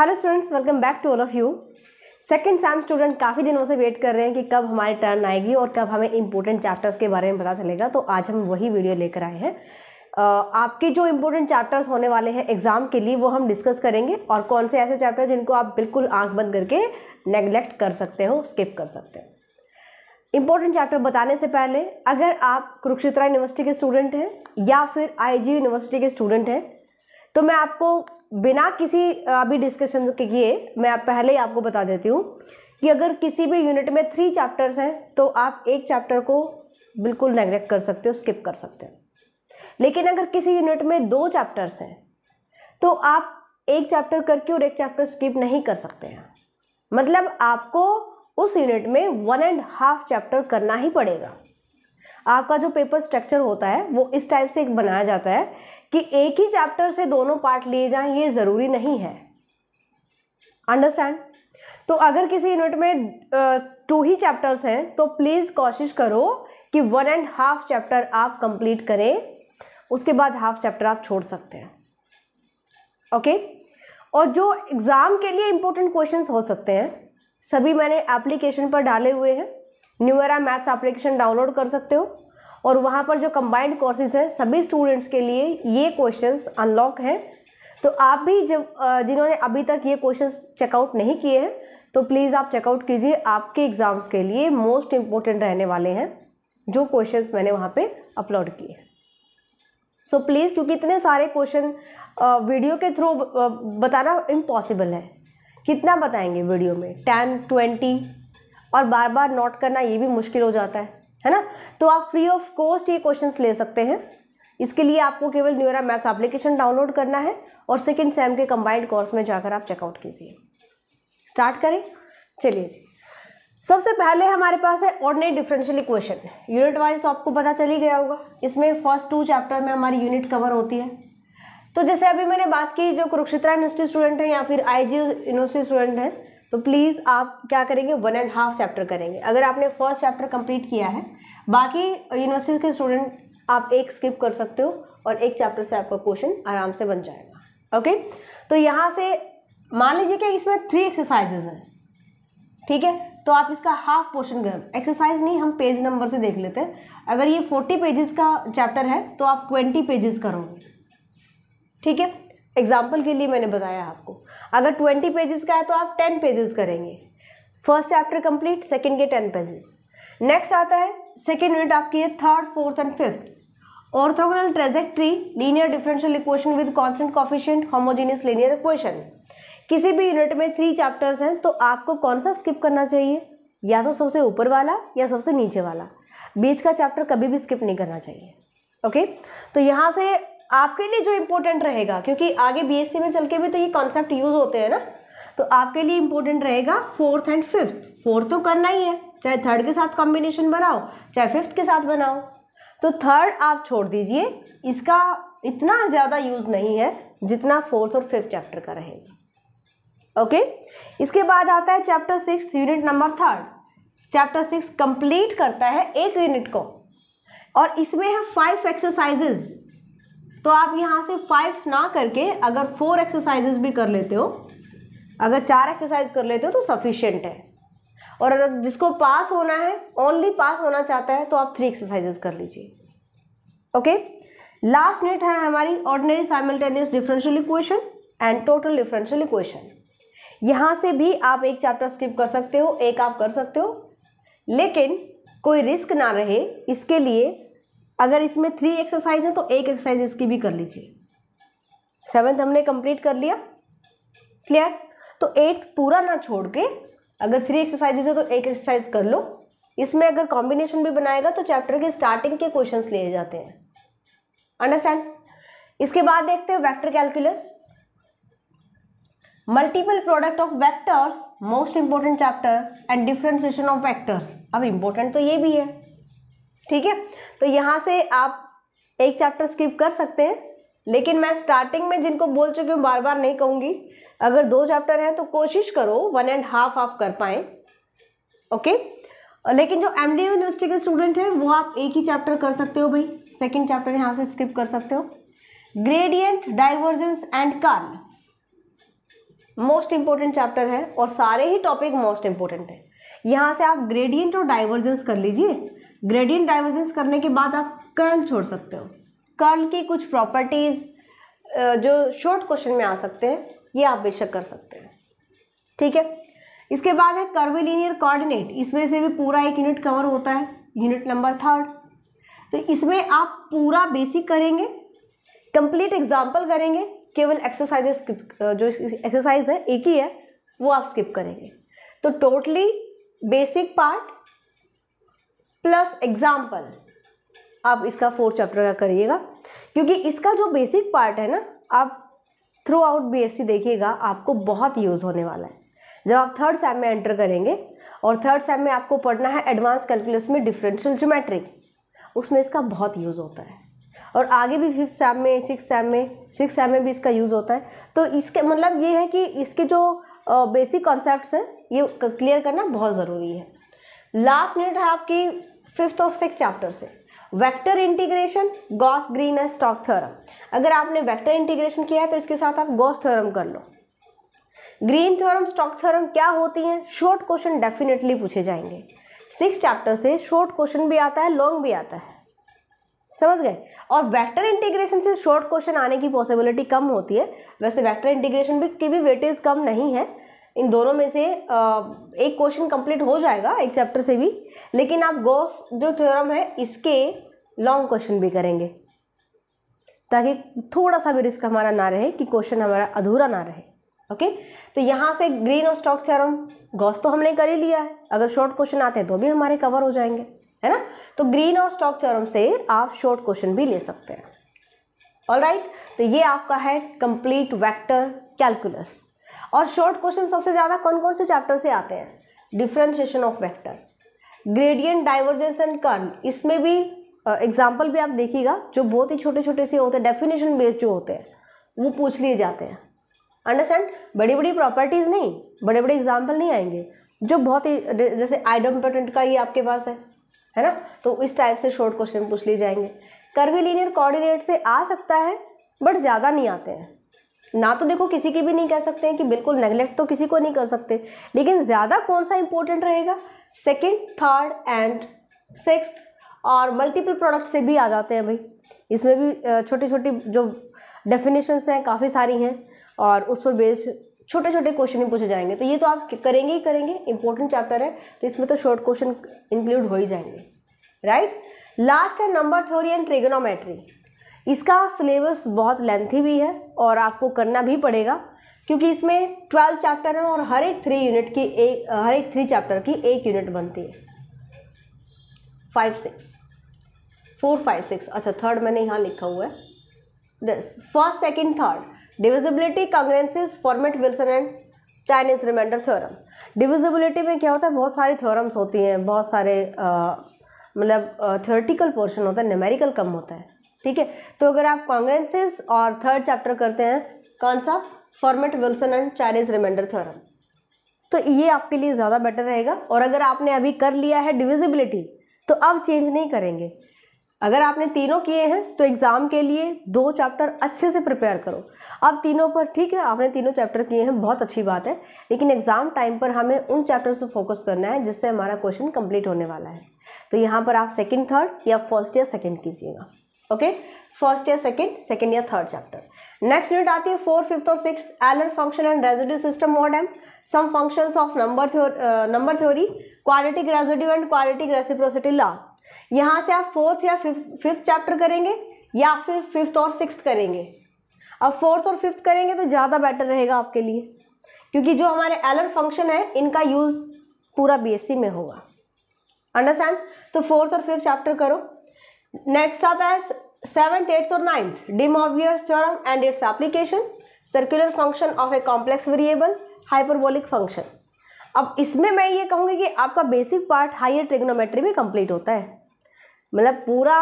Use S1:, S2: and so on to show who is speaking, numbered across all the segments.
S1: Hello students welcome back to all of you second sem student काफ़ी दिनों से wait कर रहे हैं कि कब हमारी टर्न आएगी और कब हमें इंपॉर्टेंट चैप्टर्स के बारे में पता चलेगा तो आज हम वही वीडियो लेकर आए हैं आपके जो इम्पोर्टेंट चैप्टर्स होने वाले हैं एग्ज़ाम के लिए वो हम डिस्कस करेंगे और कौन से ऐसे चैप्टर जिनको आप बिल्कुल आंख बंद करके नेग्लेक्ट कर सकते हो स्किप कर सकते हो इम्पोर्टेंट चैप्टर बताने से पहले अगर आप कुरुक्षेत्रा यूनिवर्सिटी के स्टूडेंट हैं या फिर आईजी यूनिवर्सिटी के स्टूडेंट हैं तो मैं आपको बिना किसी अभी डिस्कशन के किए मैं पहले ही आपको बता देती हूँ कि अगर किसी भी यूनिट में थ्री चैप्टर्स हैं तो आप एक चैप्टर को बिल्कुल नेग्लेक्ट कर सकते हो स्किप कर सकते हो लेकिन अगर किसी यूनिट में दो चैप्टर्स हैं तो आप एक चैप्टर करके और एक चैप्टर स्किप नहीं कर सकते हैं मतलब आपको उस यूनिट में वन एंड हाफ चैप्टर करना ही पड़ेगा आपका जो पेपर स्ट्रक्चर होता है वो इस टाइप से एक बनाया जाता है कि एक ही चैप्टर से दोनों पार्ट लिए जाएं ये ज़रूरी नहीं है अंडरस्टैंड तो अगर किसी यूनिट में टू ही चैप्टर्स हैं तो प्लीज़ कोशिश करो कि वन एंड हाफ चैप्टर आप कंप्लीट करें उसके बाद हाफ चैप्टर आप छोड़ सकते हैं ओके okay? और जो एग्ज़ाम के लिए इम्पोर्टेंट क्वेश्चंस हो सकते हैं सभी मैंने एप्लीकेशन पर डाले हुए हैं न्यूएरा मैथ्स एप्लीकेशन डाउनलोड कर सकते हो और वहाँ पर जो कम्बाइंड कोर्सेज हैं सभी स्टूडेंट्स के लिए ये क्वेश्चंस अनलॉक हैं तो आप भी जब जिन्होंने अभी तक ये क्वेश्चंस चेकआउट नहीं किए हैं तो प्लीज़ आप चेकआउट कीजिए आपके एग्ज़ाम्स के लिए मोस्ट इम्पोर्टेंट रहने वाले हैं जो क्वेश्चन मैंने वहाँ पर अपलोड किए हैं सो प्लीज़ क्योंकि इतने सारे क्वेश्चन वीडियो के थ्रू बताना इम्पॉसिबल है कितना बताएंगे वीडियो में टेन ट्वेंटी और बार बार नोट करना ये भी मुश्किल हो जाता है है ना तो आप फ्री ऑफ कॉस्ट ये क्वेश्चंस ले सकते हैं इसके लिए आपको केवल न्यूरा मैथ्स एप्लीकेशन डाउनलोड करना है और सेकेंड सेम के कम्बाइंड कोर्स में जाकर आप चेकआउट कीजिए स्टार्ट करें चलिए जी सबसे पहले हमारे पास है ordinary differential equation unit wise तो आपको पता चल ही गया होगा इसमें फर्स्ट टू चैप्टर में हमारी यूनिट कवर होती है तो जैसे अभी मैंने बात की जो कुरुक्षेत्रा यूनिवर्सिटी स्टूडेंट हैं या फिर आई यूनिवर्सिटी स्टूडेंट हैं तो प्लीज़ आप क्या करेंगे वन एंड हाफ चैप्टर करेंगे अगर आपने फर्स्ट चैप्टर कंप्लीट किया है बाकी यूनिवर्सिटी के स्टूडेंट आप एक स्किप कर सकते हो और एक चैप्टर से आपका क्वेश्चन आराम से बन जाएगा ओके तो यहाँ से मान लीजिए कि इसमें थ्री एक्सरसाइजेज हैं ठीक है तो आप इसका हाफ पोर्शन कर एक्सरसाइज नहीं हम पेज नंबर से देख लेते हैं अगर ये फोर्टी पेजेस का चैप्टर है तो आप ट्वेंटी पेजेस करोगे ठीक है एग्जाम्पल के लिए मैंने बताया आपको अगर ट्वेंटी पेजेस का है तो आप टेन पेजेस करेंगे फर्स्ट चैप्टर कंप्लीट सेकेंड के टेन पेजेस नेक्स्ट आता है सेकेंड यूनिट आपकी है third fourth and fifth orthogonal trajectory linear differential equation with constant coefficient homogeneous linear equation किसी भी यूनिट में थ्री चैप्टर्स हैं तो आपको कौन सा स्किप करना चाहिए या तो सबसे ऊपर वाला या सबसे नीचे वाला बीच का चैप्टर कभी भी स्किप नहीं करना चाहिए ओके तो यहाँ से आपके लिए जो इम्पोर्टेंट रहेगा क्योंकि आगे बीएससी में चल के भी तो ये कॉन्सेप्ट यूज़ होते हैं ना तो आपके लिए इम्पोर्टेंट रहेगा फोर्थ एंड फिफ्थ फोर्थ तो करना ही है चाहे थर्ड के साथ कॉम्बिनेशन बनाओ चाहे फिफ्थ के साथ बनाओ तो थर्ड आप छोड़ दीजिए इसका इतना ज़्यादा यूज़ नहीं है जितना फोर्थ और फिफ्थ चैप्टर का रहेगा ओके इसके बाद आता है chapter six unit number third chapter six complete करता है एक यूनिट को और इसमें है फाइव एक्सरसाइजेज तो आप यहाँ से फाइव ना करके अगर फोर एक्सरसाइजेज भी कर लेते हो अगर चार एक्सरसाइज कर लेते हो तो सफिशियंट है और अगर जिसको पास होना है ओनली पास होना चाहता है तो आप थ्री एक्सरसाइजेस कर लीजिए ओके लास्ट नेट है हमारी ordinary simultaneous differential equation and total differential equation यहाँ से भी आप एक चैप्टर स्किप कर सकते हो एक आप कर सकते हो लेकिन कोई रिस्क ना रहे इसके लिए अगर इसमें थ्री एक्सरसाइज है तो एक एक्सरसाइज इसकी भी कर लीजिए सेवन्थ हमने कंप्लीट कर लिया क्लियर तो एट्थ पूरा ना छोड़ के अगर थ्री एक्सरसाइजेज है तो एक एक्सरसाइज कर लो इसमें अगर कॉम्बिनेशन भी बनाएगा तो चैप्टर के स्टार्टिंग के क्वेश्चंस लिए जाते हैं अंडरस्टैंड इसके बाद देखते हैं vector calculus multiple product of vectors most important chapter and differentiation of vectors अब इंपॉर्टेंट तो ये भी है ठीक है तो यहाँ से आप एक चैप्टर स्किप कर सकते हैं लेकिन मैं स्टार्टिंग में जिनको बोल चुकी हूँ बार बार नहीं कहूँगी अगर दो चैप्टर हैं तो कोशिश करो वन एंड हाफ आप कर पाएँ ओके लेकिन जो एम यूनिवर्सिटी के स्टूडेंट हैं वो आप एक ही चैप्टर कर सकते हो भाई सेकेंड चैप्टर यहाँ से स्किप कर सकते हो gradient divergence and curl most important chapter है और सारे ही टॉपिक मोस्ट इंपॉर्टेंट है यहाँ से आप ग्रेडियंट और डाइवर्जेंस कर लीजिए ग्रेडियंट डाइवर्जेंस करने के बाद आप कर्ल छोड़ सकते हो कर्ल की कुछ प्रॉपर्टीज़ जो शॉर्ट क्वेश्चन में आ सकते हैं ये आप बेशक कर सकते हैं ठीक है इसके बाद है कर्विलीनियर कोऑर्डिनेट इसमें से भी पूरा एक यूनिट कवर होता है यूनिट नंबर थर्ड तो इसमें आप पूरा बेसिक करेंगे कंप्लीट एग्जाम्पल करेंगे केवल एक्सरसाइज स्किप जो एक्सरसाइज है एक ही है वो आप स्किप करेंगे तो totally basic part plus example आप इसका फोर्थ चैप्टर का करिएगा क्योंकि इसका जो बेसिक पार्ट है ना आप थ्रू आउट बी देखिएगा आपको बहुत यूज़ होने वाला है जब आप थर्ड सैम में एंटर करेंगे और थर्ड सैम में आपको पढ़ना है एडवांस कैलकुलस में डिफरेंशियल ज्योमेट्रिक उसमें इसका बहुत यूज़ होता है और आगे भी फिफ्थ सैम में सिक्स सेम में सिक्स सेम में भी इसका यूज़ होता है तो इसके मतलब ये है कि इसके जो बेसिक कॉन्सेप्ट हैं ये क्लियर करना बहुत ज़रूरी है लास्ट यूनिट है आपकी फिफ्थ और सिक्स चैप्टर से vector integration Gauss Green and Stokes theorem अगर आपने वेक्टर इंटीग्रेशन किया है तो इसके साथ आप गॉस थ्योरम कर लो ग्रीन थ्योरम स्टॉक थ्योरम क्या होती हैं शॉर्ट क्वेश्चन डेफिनेटली पूछे जाएंगे सिक्स चैप्टर से शॉर्ट क्वेश्चन भी आता है लॉन्ग भी आता है समझ गए और वेक्टर इंटीग्रेशन से शॉर्ट क्वेश्चन आने की पॉसिबिलिटी कम होती है वैसे वेक्टर इंटीग्रेशन भी की भी वेटेज कम नहीं है इन दोनों में से एक क्वेश्चन कंप्लीट हो जाएगा एक चैप्टर से भी लेकिन आप गॉस जो थ्योरम है इसके लॉन्ग क्वेश्चन भी करेंगे ताकि थोड़ा सा भी रिस्क हमारा ना रहे कि क्वेश्चन हमारा अधूरा ना रहे ओके तो यहाँ से ग्रीन और स्टॉक थ्योरम गॉस तो हमने कर ही लिया है अगर शॉर्ट क्वेश्चन आते हैं तो भी हमारे कवर हो जाएंगे है ना तो ग्रीन और स्टॉक थ्योरम से आप शॉर्ट क्वेश्चन भी ले सकते हैं ऑल राइट right? तो ये आपका है कंप्लीट वेक्टर कैलकुलस और शॉर्ट क्वेश्चन सबसे ज़्यादा कौन कौन से चैप्टर से आते हैं differentiation of vector gradient divergence and curl इसमें भी एग्जाम्पल uh, भी आप देखिएगा जो बहुत ही छोटे छोटे से होते हैं डेफिनेशन बेस्ड जो होते हैं वो पूछ लिए जाते हैं अंडरस्टैंड बड़ी बड़ी प्रॉपर्टीज़ नहीं बड़े बड़े एग्जाम्पल नहीं आएंगे जो बहुत ही जैसे आइडम पेटेंट का ही आपके पास है है ना तो इस टाइप से शॉर्ट क्वेश्चन पूछ लिए जाएंगे कर्वी लीनियर कोऑर्डिनेट से आ सकता है बट ज़्यादा नहीं आते हैं ना तो देखो किसी की भी नहीं कह सकते हैं कि बिल्कुल नेगलेक्ट तो किसी को नहीं कर सकते लेकिन ज़्यादा कौन सा इंपॉर्टेंट रहेगा सेकेंड थर्ड एंड सिक्स और मल्टीपल प्रोडक्ट से भी आ जाते हैं भाई इसमें भी छोटी छोटी जो डेफिनेशंस हैं काफ़ी सारी हैं और उस पर बेस्ड छोटे छोटे क्वेश्चन ही पूछे जाएंगे तो ये तो आप करेंगे ही करेंगे इंपॉर्टेंट चैप्टर है तो इसमें तो शॉर्ट क्वेश्चन इंक्लूड हो ही जाएंगे राइट लास्ट है नंबर थ्योरी एंड ट्रिगोनोमेट्री इसका सिलेबस बहुत लेंथी भी है और आपको करना भी पड़ेगा क्योंकि इसमें ट्वेल्व चैप्टर हैं और हर एक थ्री यूनिट की एक हर एक थ्री चैप्टर की एक यूनिट बनती है five six four five six अच्छा थर्ड मैंने यहाँ लिखा हुआ है दस first second third divisibility congruences Fermat Wilson and Chinese remainder theorem divisibility में क्या होता है बहुत सारी थ्योरम्स होती हैं बहुत सारे मतलब थ्योरेटिकल पोर्शन होता है न्यूमेरिकल कम होता है ठीक है तो अगर आप कॉन्ग्रेंसेस और थर्ड चैप्टर करते हैं कौन सा Fermat Wilson and Chinese remainder theorem तो ये आपके लिए ज़्यादा बेटर रहेगा और अगर आपने अभी कर लिया है डिविजिबिलिटी तो अब चेंज नहीं करेंगे अगर आपने तीनों किए हैं तो एग्ज़ाम के लिए दो चैप्टर अच्छे से प्रिपेयर करो अब तीनों पर ठीक है आपने तीनों चैप्टर किए हैं बहुत अच्छी बात है लेकिन एग्ज़ाम टाइम पर हमें उन चैप्टर्स से फोकस करना है जिससे हमारा क्वेश्चन कंप्लीट होने वाला है तो यहाँ पर आप सेकंड थर्ड या फर्स्ट या सेकंड कीजिएगा ओके फर्स्ट या सेकेंड सेकेंड या थर्ड चैप्टर नेक्स्ट यूनिट आती है फोर फिफ्थ और six Euler function and residue system mod m sum functions of number number theory quadratic residue and quadratic reciprocity law यहाँ से आप फोर्थ या फिफ्थ चैप्टर करेंगे या फिर फिफ्थ और सिक्स करेंगे अब फोर्थ और फिफ्थ करेंगे तो ज़्यादा बेटर रहेगा आपके लिए क्योंकि जो हमारे एलर फंक्शन है इनका यूज़ पूरा बी में होगा अंडरस्टैंड तो फोर्थ और फिफ्थ चैप्टर करो नेक्स्ट आता है सेवेंथ एट्थ और ninth De Moivre's theorem and its application circular function of a complex variable hyperbolic function अब इसमें मैं ये कहूँगी कि आपका बेसिक पार्ट हायर ट्रिग्नोमेट्री में कंप्लीट होता है मतलब पूरा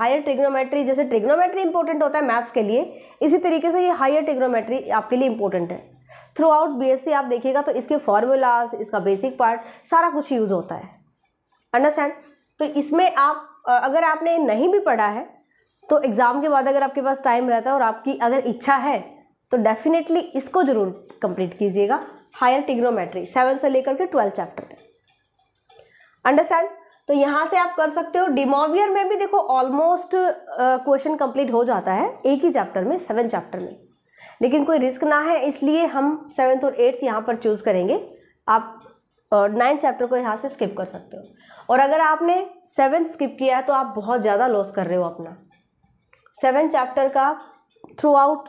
S1: हायर ट्रिग्नोमेट्री जैसे ट्रिग्नोमेट्री इंपॉर्टेंट होता है मैथ्स के लिए इसी तरीके से ये हायर ट्रिग्नोमेट्री आपके लिए इंपॉर्टेंट है थ्रू आउट बी आप देखिएगा तो इसके फॉर्मूलाज इसका बेसिक पार्ट सारा कुछ यूज़ होता है अंडरस्टैंड तो इसमें आप अगर आपने नहीं भी पढ़ा है तो एग्ज़ाम के बाद अगर आपके पास टाइम रहता है और आपकी अगर इच्छा है तो डेफिनेटली इसको ज़रूर कंप्लीट कीजिएगा हायर टिग्नोमेट्री सेवन से लेकर के ट्वेल्थ चैप्टर तक अंडरस्टैंड तो यहाँ से आप कर सकते हो डिमोवियर में भी देखो ऑलमोस्ट क्वेश्चन कंप्लीट हो जाता है एक ही चैप्टर में सेवन चैप्टर में लेकिन कोई रिस्क ना है इसलिए हम सेवन्थ और एट्थ यहाँ पर चूज़ करेंगे आप नाइन्थ चैप्टर को यहाँ से स्किप कर सकते हो और अगर आपने सेवन स्किप किया है तो आप बहुत ज़्यादा लॉस कर रहे हो अपना सेवन चैप्टर का थ्रू आउट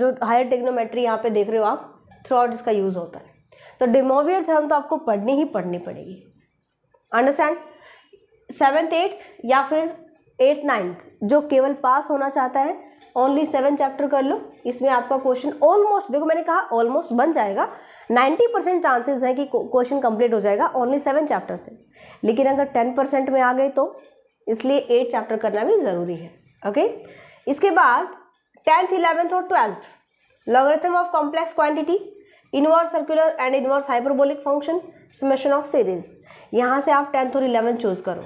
S1: जो हायर टेक्नोमेट्री यहाँ पे देख रहे हो आप थ्रू आउट इसका यूज़ होता है तो डिमोवियर थर्म तो आपको पढ़नी ही पढ़नी पड़ेगी अंडरस्टैंड सेवन्थ एट्थ या फिर एट्थ नाइन्थ जो केवल पास होना चाहता है ओनली सेवन चैप्टर कर लो इसमें आपका क्वेश्चन ऑलमोस्ट देखो मैंने कहा ऑलमोस्ट बन जाएगा नाइन्टी परसेंट चांसेज हैं कि क्वेश्चन कंप्लीट हो जाएगा ओनली सेवन चैप्टर से लेकिन अगर टेन परसेंट में आ गए तो इसलिए एट चैप्टर करना भी ज़रूरी है ओके इसके बाद टेंथ इलेवेंथ और twelfth logarithm of complex quantity inverse circular and inverse hyperbolic function summation of series यहाँ से आप टेंथ और इलेवंथ चूज़ करो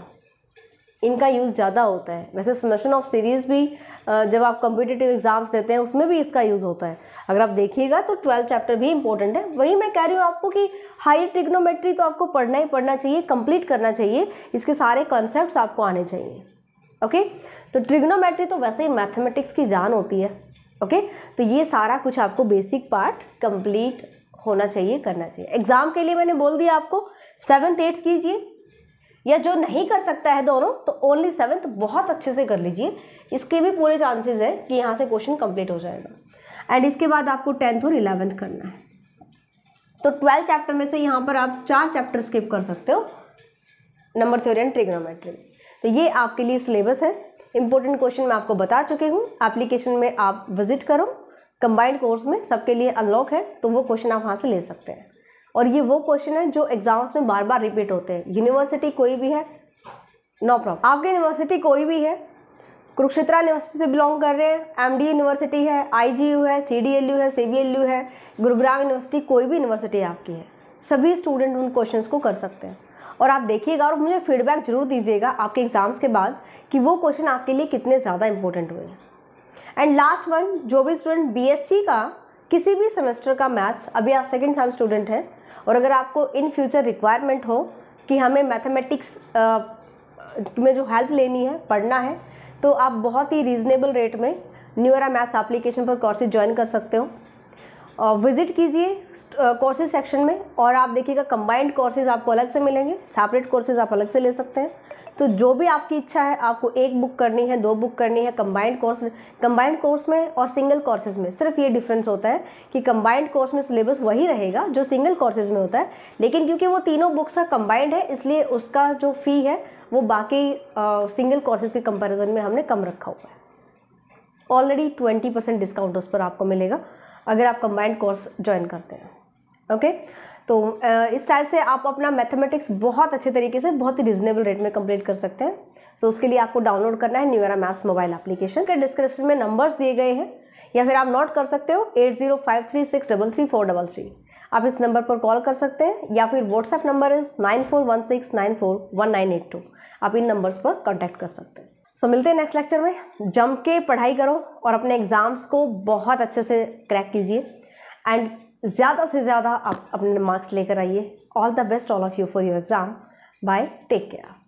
S1: इनका यूज़ ज़्यादा होता है वैसे समशन ऑफ सीरीज़ भी जब आप कम्पिटिटिव एग्ज़ाम्स देते हैं उसमें भी इसका यूज़ होता है अगर आप देखिएगा तो ट्वेल्थ चैप्टर भी इंपॉर्टेंट है वही मैं कह रही हूँ आपको कि हाई ट्रिग्नोमेट्री तो आपको पढ़ना ही पढ़ना चाहिए कंप्लीट करना चाहिए इसके सारे कॉन्सेप्ट आपको आने चाहिए ओके तो ट्रिग्नोमेट्री तो वैसे ही मैथमेटिक्स की जान होती है ओके तो ये सारा कुछ आपको बेसिक पार्ट कंप्लीट होना चाहिए करना चाहिए एग्ज़ाम के लिए मैंने बोल दिया आपको सेवन्थ एट्थ कीजिए या जो नहीं कर सकता है दोनों तो ओनली सेवन्थ बहुत अच्छे से कर लीजिए इसके भी पूरे चांसेस हैं कि यहाँ से क्वेश्चन कंप्लीट हो जाएगा एंड इसके बाद आपको टेंथ और इलेवेंथ करना है तो ट्वेल्थ चैप्टर में से यहाँ पर आप चार चैप्टर स्किप कर सकते हो नंबर थ्योरी एंड ट्रिग्नोमेट्री तो ये आपके लिए सिलेबस है इंपॉर्टेंट क्वेश्चन मैं आपको बता चुके हूँ एप्लीकेशन में आप विजिट करो कंबाइंड कोर्स में सबके लिए अनलॉक है तो वो क्वेश्चन आप वहाँ से ले सकते हैं और ये वो क्वेश्चन है जो एग्जाम्स में बार बार रिपीट होते हैं यूनिवर्सिटी कोई भी है नो प्रॉब्लम आपकी यूनिवर्सिटी कोई भी है कुरुक्षेत्रा यूनिवर्सिटी से बिलोंग कर रहे हैं एमडी यूनिवर्सिटी है आईजीयू है सीडीएलयू है सीबीएलयू है गुरुग्राम यूनिवर्सिटी कोई भी यूनिवर्सिटी आपकी है सभी स्टूडेंट उन क्वेश्चन को कर सकते हैं और आप देखिएगा और मुझे फीडबैक जरूर दीजिएगा आपके एग्ज़ाम्स के बाद कि वो क्वेश्चन आपके लिए कितने ज़्यादा इंपॉर्टेंट हुए हैं एंड लास्ट वन जो भी स्टूडेंट बी का किसी भी सेमेस्टर का मैथ्स अभी आप सेकेंड सेम स्टूडेंट हैं और अगर आपको इन फ्यूचर रिक्वायरमेंट हो कि हमें मैथमेटिक्स में जो हेल्प लेनी है पढ़ना है तो आप बहुत ही रीज़नेबल रेट में न्यूरा मैथ्स एप्लीकेशन पर कोर्सेज ज्वाइन कर सकते हो विजिट कीजिए कोर्सेज सेक्शन में और आप देखिएगा कंबाइंड कोर्सेज आपको अलग से मिलेंगे सेपरेट कोर्सेज आप अलग से ले सकते हैं तो जो भी आपकी इच्छा है आपको एक बुक करनी है दो बुक करनी है कंबाइंड कोर्स कंबाइंड कोर्स में और सिंगल कोर्सेज में सिर्फ ये डिफरेंस होता है कि कंबाइंड कोर्स में सिलेबस वही रहेगा जो सिंगल कोर्सेज में होता है लेकिन क्योंकि वो तीनों बुक्स का कंबाइंड है इसलिए उसका जो फ़ी है वो बाकी सिंगल कोर्सेज के कंपेरिजन में हमने कम रखा हुआ है ऑलरेडी ट्वेंटी परसेंट डिस्काउंट उस पर आपको मिलेगा अगर आप कंबाइंड कोर्स ज्वाइन करते हैं ओके तो इस टाइप से आप अपना मैथमेटिक्स बहुत अच्छे तरीके से बहुत ही रिजनेबल रेट में कंप्लीट कर सकते हैं सो उसके लिए आपको डाउनलोड करना है न्यूरा मैथ्स मोबाइल एप्लीकेशन के डिस्क्रिप्शन में नंबर्स दिए गए हैं या फिर आप नोट कर सकते हो eight zero five three six double three four double three आप इस नंबर पर कॉल कर सकते हैं या फिर WhatsApp number is nine four one six nine four one nine eight two आप इन नंबर्स पर कॉन्टैक्ट कर सकते हैं सो मिलते हैं नेक्स्ट लेक्चर में जम के पढ़ाई करो और अपने एग्ज़ाम्स को बहुत अच्छे से क्रैक कीजिए एंड ज़्यादा से ज़्यादा आप अपने मार्क्स लेकर आइए all the best all of you for your exam bye take care